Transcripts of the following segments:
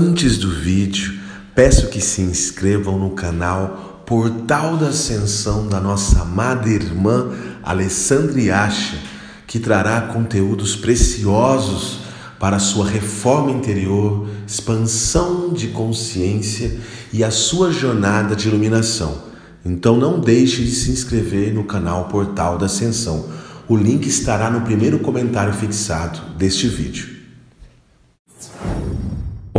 Antes do vídeo, peço que se inscrevam no canal Portal da Ascensão da nossa amada irmã Alessandra Acha, que trará conteúdos preciosos para sua reforma interior, expansão de consciência e a sua jornada de iluminação. Então não deixe de se inscrever no canal Portal da Ascensão. O link estará no primeiro comentário fixado deste vídeo.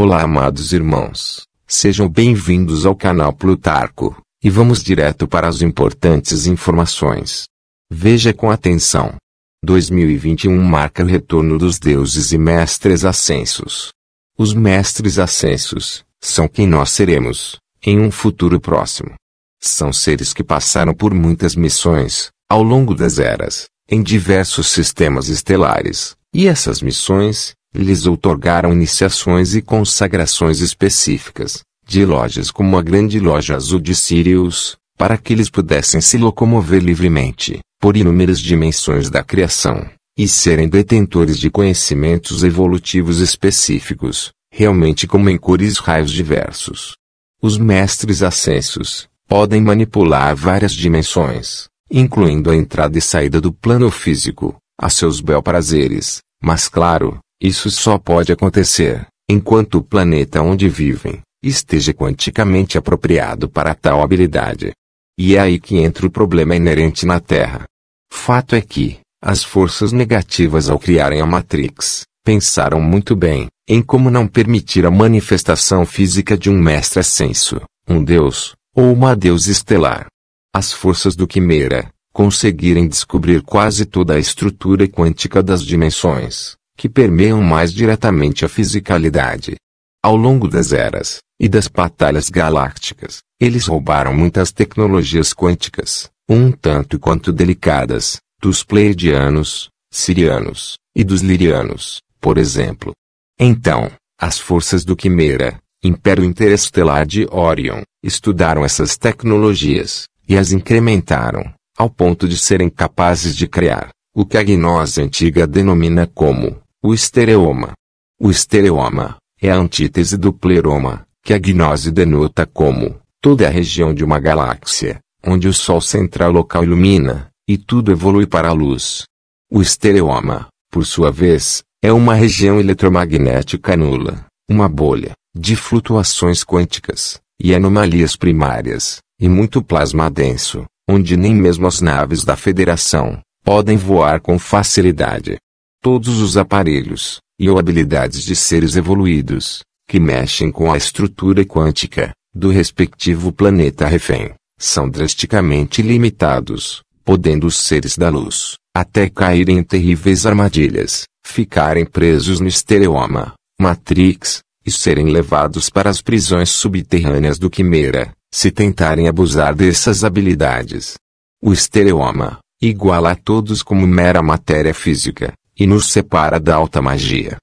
Olá, amados irmãos. Sejam bem-vindos ao canal Plutarco, e vamos direto para as importantes informações. Veja com atenção. 2021 marca o retorno dos deuses e mestres ascensos. Os mestres ascensos são quem nós seremos em um futuro próximo. São seres que passaram por muitas missões ao longo das eras em diversos sistemas estelares, e essas missões lhes outorgaram iniciações e consagrações específicas, de lojas como a Grande Loja Azul de Sirius, para que eles pudessem se locomover livremente, por inúmeras dimensões da criação, e serem detentores de conhecimentos evolutivos específicos, realmente como em cores raios diversos. Os mestres ascensos podem manipular várias dimensões, incluindo a entrada e saída do plano físico, a seus bel prazeres, mas claro, isso só pode acontecer enquanto o planeta onde vivem esteja quanticamente apropriado para tal habilidade. E é aí que entra o problema inerente na Terra. Fato é que, as forças negativas ao criarem a Matrix, pensaram muito bem em como não permitir a manifestação física de um mestre ascenso, um deus, ou uma deusa estelar. As forças do Quimera conseguirem descobrir quase toda a estrutura quântica das dimensões, que permeiam mais diretamente a fisicalidade. Ao longo das eras e das batalhas galácticas, eles roubaram muitas tecnologias quânticas, um tanto quanto delicadas, dos pleiadianos, sirianos e dos lirianos, por exemplo. Então, as forças do Quimera, Império Interestelar de Orion, estudaram essas tecnologias e as incrementaram ao ponto de serem capazes de criar o que a gnose antiga denomina como o estereoma. O estereoma é a antítese do pleroma, que a gnose denota como toda a região de uma galáxia, onde o sol central local ilumina, e tudo evolui para a luz. O estereoma, por sua vez, é uma região eletromagnética nula, uma bolha, de flutuações quânticas, e anomalias primárias, e muito plasma denso, onde nem mesmo as naves da Federação podem voar com facilidade todos os aparelhos, e ou habilidades de seres evoluídos, que mexem com a estrutura quântica, do respectivo planeta refém, são drasticamente limitados, podendo os seres da luz, até caírem em terríveis armadilhas, ficarem presos no estereoma, Matrix, e serem levados para as prisões subterrâneas do Quimera, se tentarem abusar dessas habilidades. O estereoma, igual a todos como mera matéria física, e nos separa da alta magia.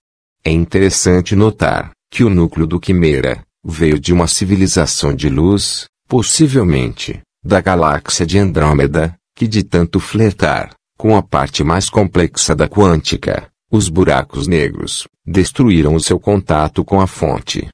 É interessante notar que o núcleo do Quimera veio de uma civilização de luz, possivelmente, da galáxia de Andrômeda, que de tanto flertar com a parte mais complexa da quântica, os buracos negros, destruíram o seu contato com a fonte.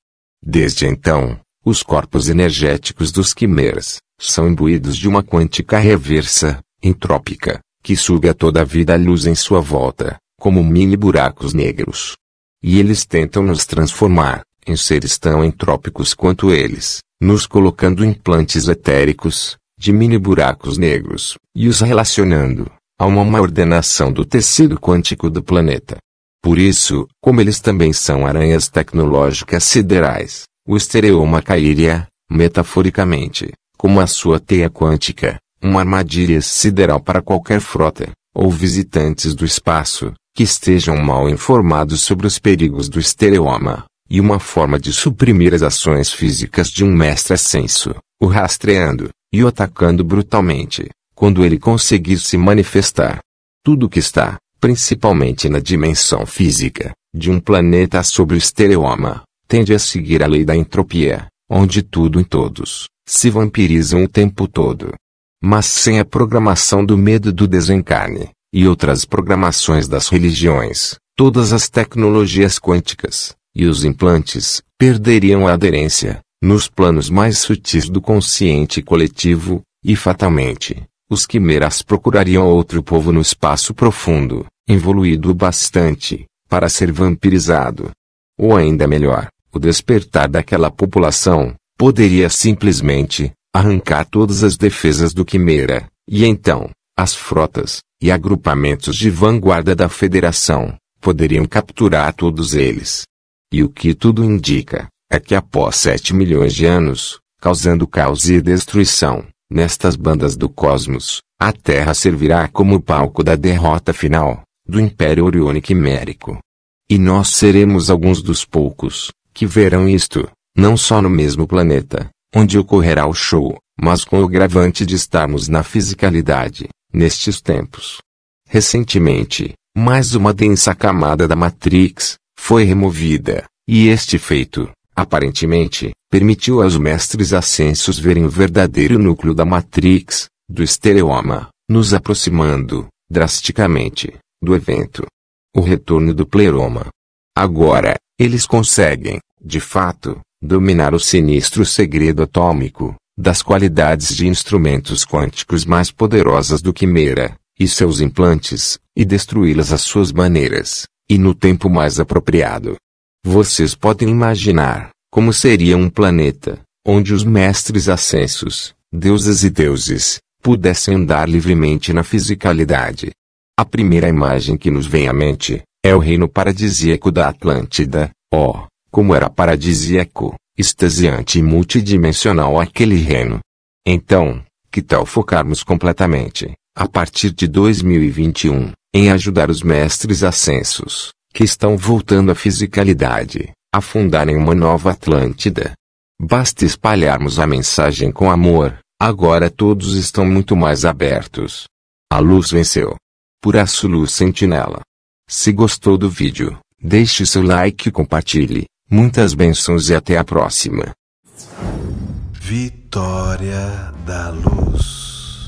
Desde então, os corpos energéticos dos quimeras são imbuídos de uma quântica reversa, entrópica, que suga toda a vida à luz em sua volta, como mini buracos negros. E eles tentam nos transformar, em seres tão entrópicos quanto eles, nos colocando implantes etéricos, de mini buracos negros, e os relacionando, a uma má ordenação do tecido quântico do planeta. Por isso, como eles também são aranhas tecnológicas siderais, o estereoma cairia, metaforicamente, como a sua teia quântica, uma armadilha sideral para qualquer frota ou visitantes do espaço, que estejam mal informados sobre os perigos do estereoma, e uma forma de suprimir as ações físicas de um mestre ascenso, o rastreando, e o atacando brutalmente, quando ele conseguir se manifestar. Tudo que está, principalmente na dimensão física, de um planeta sobre o estereoma, tende a seguir a lei da entropia, onde tudo e todos se vampirizam o tempo todo mas sem a programação do medo do desencarne, e outras programações das religiões, todas as tecnologias quânticas, e os implantes, perderiam a aderência, nos planos mais sutis do consciente coletivo, e fatalmente, os quimeras procurariam outro povo no espaço profundo, evoluído bastante, para ser vampirizado. Ou ainda melhor, o despertar daquela população, poderia simplesmente, arrancar todas as defesas do Quimera, e então, as frotas, e agrupamentos de vanguarda da Federação, poderiam capturar todos eles. E o que tudo indica, é que após 7 milhões de anos, causando caos e destruição, nestas bandas do cosmos, a Terra servirá como palco da derrota final, do Império Oriônico Mérico. E nós seremos alguns dos poucos, que verão isto, não só no mesmo planeta, onde ocorrerá o show, mas com o gravante de estarmos na fisicalidade, nestes tempos. Recentemente, mais uma densa camada da Matrix foi removida, e este feito, aparentemente, permitiu aos mestres ascensos verem o verdadeiro núcleo da Matrix, do estereoma, nos aproximando, drasticamente, do evento. O retorno do pleroma. Agora, eles conseguem, de fato, dominar o sinistro segredo atômico, das qualidades de instrumentos quânticos mais poderosas do que Mera, e seus implantes, e destruí-las às suas maneiras, e no tempo mais apropriado. Vocês podem imaginar, como seria um planeta, onde os mestres ascensos, deuses e deuses, pudessem andar livremente na fisicalidade. A primeira imagem que nos vem à mente, é o reino paradisíaco da Atlântida, ó, como era paradisíaco, extasiante e multidimensional aquele reino. Então, que tal focarmos completamente, a partir de 2021, em ajudar os mestres ascensos, que estão voltando à fisicalidade, a fundarem uma nova Atlântida? Basta espalharmos a mensagem com amor, agora todos estão muito mais abertos. A luz venceu. Por Açulu Sentinela. Se gostou do vídeo, deixe seu like e compartilhe. Muitas bênçãos e até a próxima. Vitória da Luz.